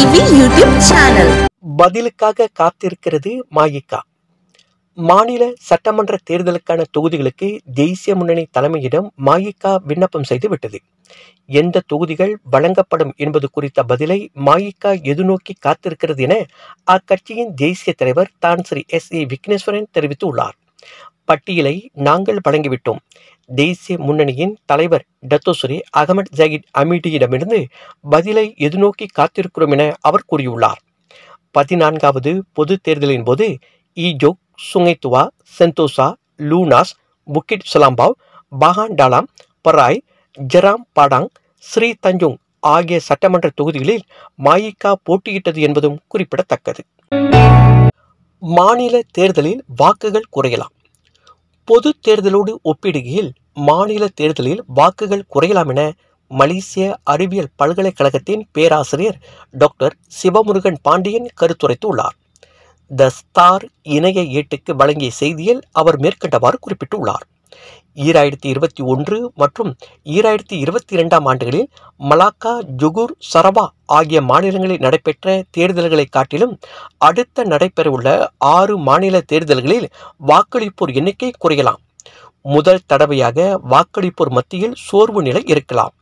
TV YouTube channel பதிலுக்காக காத்திருக்கிறது மாயிகா மாநில சட்டமன்ற தேர்தலுக்கான தொகுதிகளுக்கு தேசிய முன்னணி தலைமையிடம் மாயிகா விண்ணப்பம் செய்து விட்டது எந்த தொகுதிகள் வழங்கப்படும் என்பது குறித்த பதிலை மாயிகா எதிர்நோக்கி காத்திருக்கிறது என அக்கட்சியின் தேசிய தலைவர் தான் ஸ்ரீ எஸ் ஏ விக்னேஸ்வரன் தெரிவித்துள்ளார் பட்டியலை நாங்கள் வழங்கிவிட்டோம் தேசிய முன்னணியின் தலைவர் டத்தோசுரி அகமட் ஜகித் அமீடியிடமிருந்து பதிலை எதிர்நோக்கி காத்திருக்கிறோம் என அவர் கூறியுள்ளார் பதினான்காவது பொது தேர்தலின் போது Ijok Sungai Tua Sentosa Lunas Bukit Selambau Bagan Dalam Perai Jeram Padang Serai Tanjung ஆகிய சட்டமன்ற தொகுதிகளில் மாயிகா போட்டியிட்டது என்பதும் குறிப்பிடத்தக்கது மாநில தேர்தலில் வாக்குகள் குறையலாம் பொது தேர்தலோடு ஒப்பிடுகையில் மாநில தேர்தலில் வாக்குகள் குறையலாம் என மலேசிய அறிவியல் பல்கலைக்கழகத்தின் பேராசிரியர் டாக்டர் சிவமுருகன் பாண்டியன் கருத்துரைத்துள்ளார் த ஸ்டார் இணைய ஏட்டுக்கு வழங்கிய செய்தியில் அவர் மேற்கண்டவாறு குறிப்பிட்டுள்ளார் ஈராயிரத்தி இருபத்தி ஒன்று மற்றும் ஈராயிரத்தி இருபத்தி இரண்டாம் ஆண்டுகளில் மலாக்கா ஜுகூர் சரபா ஆகிய மாநிலங்களில் நடைபெற்ற தேர்தல்களை காட்டிலும் அடுத்த நடைபெறவுள்ள ஆறு மாநில தேர்தல்களில் வாக்களிப்போர் எண்ணிக்கை குறையலாம் முதல் தடவையாக வாக்களிப்போர் மத்தியில் சோர்வு நிலை இருக்கலாம்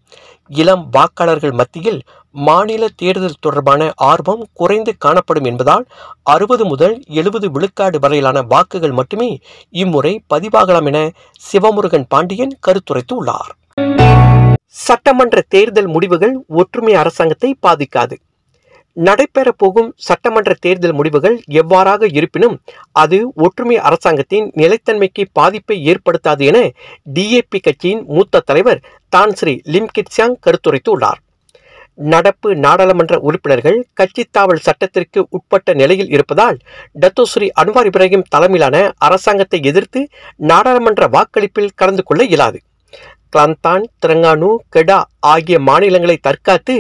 இளம் வாக்காளர்கள் மத்தியில் மாநில தேர்தல் தொடர்பான ஆர்வம் குறைந்து காணப்படும் என்பதால் அறுபது முதல் எழுபது விழுக்காடு வரையிலான வாக்குகள் மட்டுமே இம்முறை பதிவாகலாம் என சிவமுருகன் பாண்டியன் கருத்துரைத்துள்ளார் சட்டமன்ற தேர்தல் முடிவுகள் ஒற்றுமை அரசாங்கத்தை பாதிக்காது நடைபெற போகும் சட்டமன்ற தேர்தல் முடிவுகள் எவ்வாறாக இருப்பினும் அது ஒற்றுமை அரசாங்கத்தின் நிலைத்தன்மைக்கு பாதிப்பை ஏற்படுத்தாது என டிஏபி கட்சியின் மூத்த தலைவர் தான் ஸ்ரீ லிம்கிட் சியாங் கருத்துரைத்துள்ளார் நடப்பு நாடாளுமன்ற உறுப்பினர்கள் கட்சி தாவல் சட்டத்திற்கு உட்பட்ட நிலையில் இருப்பதால் டத்தோஸ்ரீ அன்வார் இப்ராஹிம் தலைமையிலான அரசாங்கத்தை எதிர்த்து நாடாளுமன்ற வாக்களிப்பில் கலந்து கொள்ள இயலாது கிளந்தான் திரங்கானு கெடா ஆகிய மாநிலங்களை தற்காத்து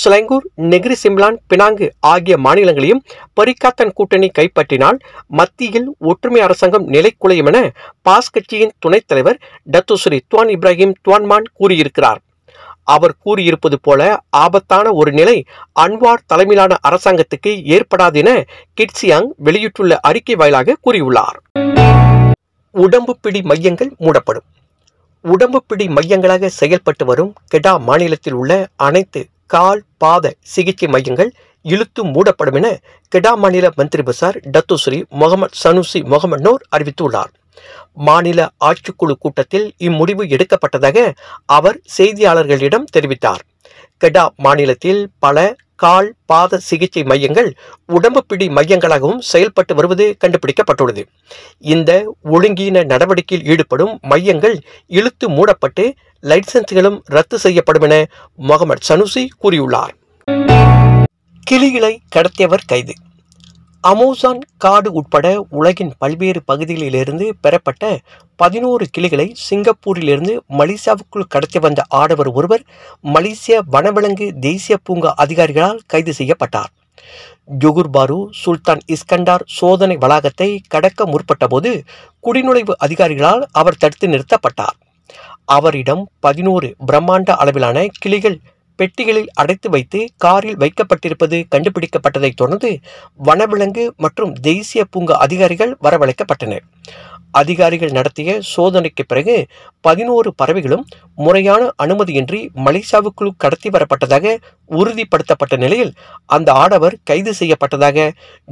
சுலங்கூர் நெகிரி சிம்லான் பினாங்கு ஆகிய மாநிலங்களையும் பரிகாத்தன் கூட்டணி கைப்பற்றினால் மத்தியில் ஒற்றுமை அரசாங்கம் நிலை குலையும் என பாஸ் கட்சியின் துணைத் தலைவர் டத்துஸ்ரீ துவான் இப்ராஹிம் துவான்மான் கூறியிருக்கிறார் அவர் கூறியிருப்பது போல ஆபத்தான ஒரு நிலை அன்வார் தலைமையிலான அரசாங்கத்துக்கு ஏற்படாது என கிட்சியாங் வெளியிட்டுள்ள அறிக்கை வாயிலாக கூறியுள்ளார் உடம்பு பிடி மையங்கள் மூடப்படும் உடம்புப்பிடி மையங்களாக செயல்பட்டு வரும் கெடா மாநிலத்தில் உள்ள அனைத்து கால் பாத சிகிச்சை மையங்கள் இழுத்து மூடப்படும் என கெடா மாநில மந்திரி பசார் டத்துஸ்ரீ முகமது சனுசி முகமது நோர் அறிவித்துள்ளார் மாநில ஆட்சிக்குழு கூட்டத்தில் இம்முடிவு எடுக்கப்பட்டதாக அவர் செய்தியாளர்களிடம் தெரிவித்தார் கெடா மாநிலத்தில் பல கால் பாத சிகிச்சை மையங்கள் உடம்பு பிடி மையங்களாகவும் செயல்பட்டு வருவது கண்டுபிடிக்கப்பட்டுள்ளது இந்த ஒழுங்கீன நடவடிக்கையில் ஈடுபடும் மையங்கள் இழுத்து மூடப்பட்டு லைசன்ஸ்களும் ரத்து செய்யப்படும் என முகமது சனுசி கூறியுள்ளார் கிளிகளை கடத்தியவர் கைது அமோசான் காடு உட்பட உலகின் பல்வேறு பகுதிகளிலிருந்து பெறப்பட்ட பதினோரு கிளிகளை சிங்கப்பூரிலிருந்து மலேசியாவுக்குள் கடத்தி வந்த ஆடவர் ஒருவர் மலேசிய வனவிலங்கு தேசிய பூங்கா அதிகாரிகளால் கைது செய்யப்பட்டார் ஜுகுர் பாரு சுல்தான் இஸ்கண்டார் சோதனை வளாகத்தை கடக்க முற்பட்டபோது குடிநுழைவு அதிகாரிகளால் அவர் தடுத்து நிறுத்தப்பட்டார் அவரிடம் பதினோரு பிரம்மாண்ட அளவிலான கிளிகள் பெட்டிகளில் அடைத்து வைத்து காரில் வைக்கப்பட்டிருப்பது கண்டுபிடிக்கப்பட்டதைத் தொடர்ந்து வனவிலங்கு மற்றும் தேசிய பூங்கா அதிகாரிகள் வரவழைக்கப்பட்டனர் அதிகாரிகள் நடத்திய சோதனைக்கு பிறகு பதினோரு பறவைகளும் முறையான அனுமதியின்றி மலேசியாவுக்குள் கடத்தி வரப்பட்டதாக உறுதிப்படுத்தப்பட்ட நிலையில் அந்த ஆடவர் கைது செய்யப்பட்டதாக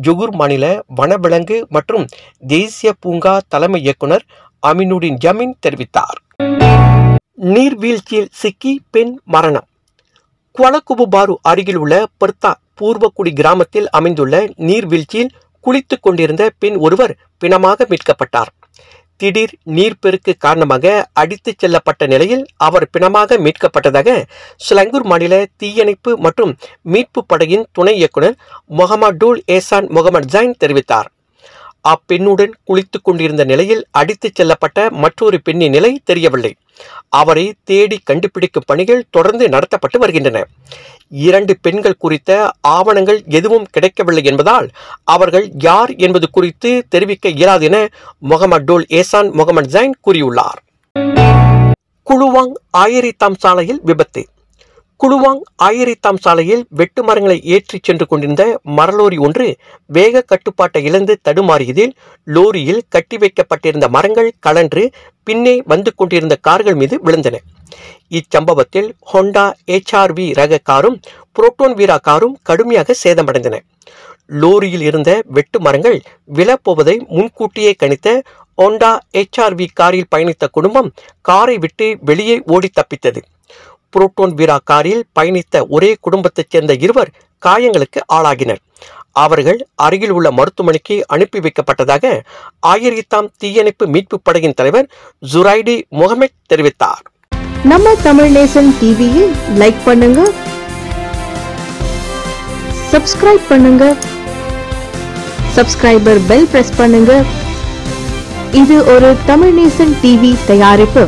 ஜுகுர் மாநில வனவிலங்கு மற்றும் தேசிய பூங்கா தலைமை இயக்குனர் அமினுடின் ஜமீன் தெரிவித்தார் நீர்வீழ்ச்சியில் சிக்கி பெண் மரணம் குளக்குபுபாரு அருகில் உள்ள பர்தா பூர்வக்குடி கிராமத்தில் அமைந்துள்ள நீர்வீழ்ச்சியில் குளித்துக் கொண்டிருந்த பெண் ஒருவர் பிணமாக மீட்கப்பட்டார் திடீர் நீர்ப்பெருக்கு காரணமாக அடித்துச் செல்லப்பட்ட நிலையில் அவர் பிணமாக மீட்கப்பட்டதாக ஸ்லங்கூர் மாநில தீயணைப்பு மற்றும் மீட்பு படையின் துணை இயக்குநர் முகமதுல் ஏசான் முகமது ஜைன் தெரிவித்தார் அப்பெண்ணுடன் குளித்துக் கொண்டிருந்த நிலையில் அடித்துச் செல்லப்பட்ட மற்றொரு பெண்ணின் நிலை தெரியவில்லை அவரை தேடி கண்டுபிடிக்கும் பணிகள் தொடர்ந்து நடத்தப்பட்டு வருகின்றன இரண்டு பெண்கள் குறித்த ஆவணங்கள் எதுவும் கிடைக்கவில்லை என்பதால் அவர்கள் யார் என்பது குறித்து தெரிவிக்க இயலாது என டோல் ஏசான் முகமது ஜைன் கூறியுள்ளார் குழுவாங் ஆயிரத்தாம் சாலையில் விபத்து குழுவாங் ஆயிரத்தாம் சாலையில் வெட்டு மரங்களை ஏற்றிச் சென்று கொண்டிருந்த மரலோரி ஒன்று வேக கட்டுப்பாட்டை இழந்து தடுமாறியதில் லோரியில் கட்டி வைக்கப்பட்டிருந்த மரங்கள் கலன்று பின்னே வந்து கொண்டிருந்த கார்கள் மீது விழுந்தன இச்சம்பவத்தில் ஹோண்டா எச்ஆர்வி ரக காரும் புரோட்டோன் வீரா காரும் கடுமையாக சேதமடைந்தன லோரியில் இருந்த வெட்டு மரங்கள் விழப்போவதை முன்கூட்டியே கணித்த ஹோண்டா எச்ஆர்வி காரில் பயணித்த குடும்பம் காரை விட்டு வெளியே ஓடி தப்பித்தது புரோட்டோன் வீரா காரில் பயணித்த ஒரே குடும்பத்தைச் சேர்ந்த இருவர் காயங்களுக்கு ஆளாகினர் அவர்கள் அருகில் உள்ள மருத்துவமனைக்கு அனுப்பி வைக்கப்பட்டதாக ஆயிரத்தாம் தீயணைப்பு மீட்பு படையின் தலைவர் ஜுரைடி முகமட் தெரிவித்தார் நம்ம தமிழ் நேசன் டிவியில் லைக் பண்ணுங்க சப்ஸ்கிரைப் பண்ணுங்க சப்ஸ்கிரைபர் பெல் பிரஸ் பண்ணுங்க இது ஒரு தமிழ் நேசன் டிவி தயாரிப்பு